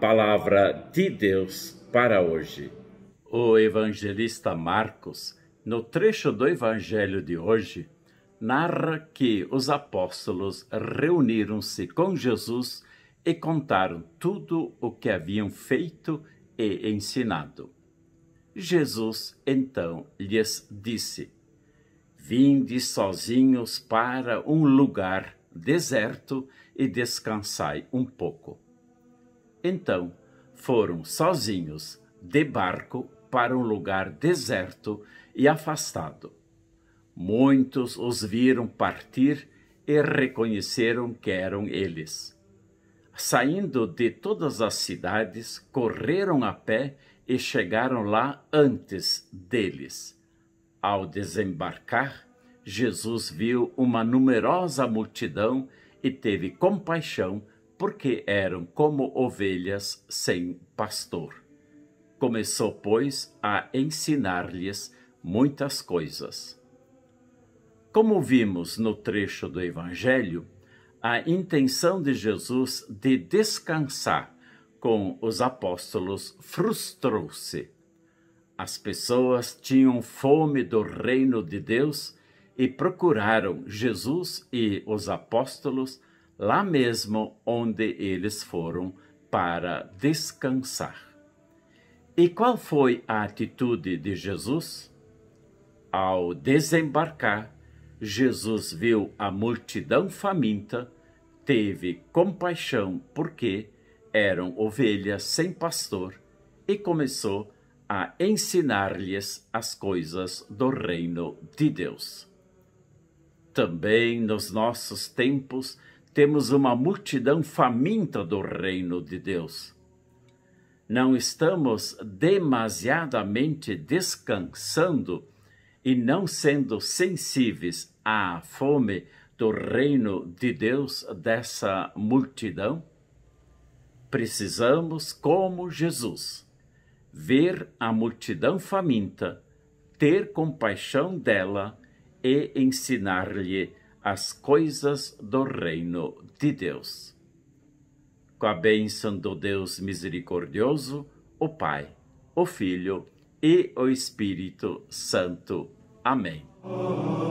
palavra de Deus para hoje. O evangelista Marcos, no trecho do evangelho de hoje, narra que os apóstolos reuniram-se com Jesus e contaram tudo o que haviam feito e ensinado. Jesus então lhes disse: Vinde sozinhos para um lugar deserto e descansai um pouco. Então foram sozinhos de barco para um lugar deserto e afastado. Muitos os viram partir e reconheceram que eram eles. Saindo de todas as cidades, correram a pé e chegaram lá antes deles. Ao desembarcar, Jesus viu uma numerosa multidão e teve compaixão porque eram como ovelhas sem pastor. Começou, pois, a ensinar-lhes muitas coisas. Como vimos no trecho do Evangelho, a intenção de Jesus de descansar com os apóstolos frustrou-se. As pessoas tinham fome do reino de Deus e procuraram Jesus e os apóstolos lá mesmo onde eles foram para descansar. E qual foi a atitude de Jesus? Ao desembarcar, Jesus viu a multidão faminta, teve compaixão porque eram ovelhas sem pastor e começou a ensinar-lhes as coisas do reino de Deus. Também nos nossos tempos temos uma multidão faminta do reino de Deus. Não estamos demasiadamente descansando e não sendo sensíveis à fome do reino de Deus dessa multidão? Precisamos, como Jesus, ver a multidão faminta, ter compaixão dela e ensinar-lhe as coisas do reino de Deus. Com a bênção do Deus misericordioso, o Pai, o Filho e o Espírito Santo. Amém. Oh.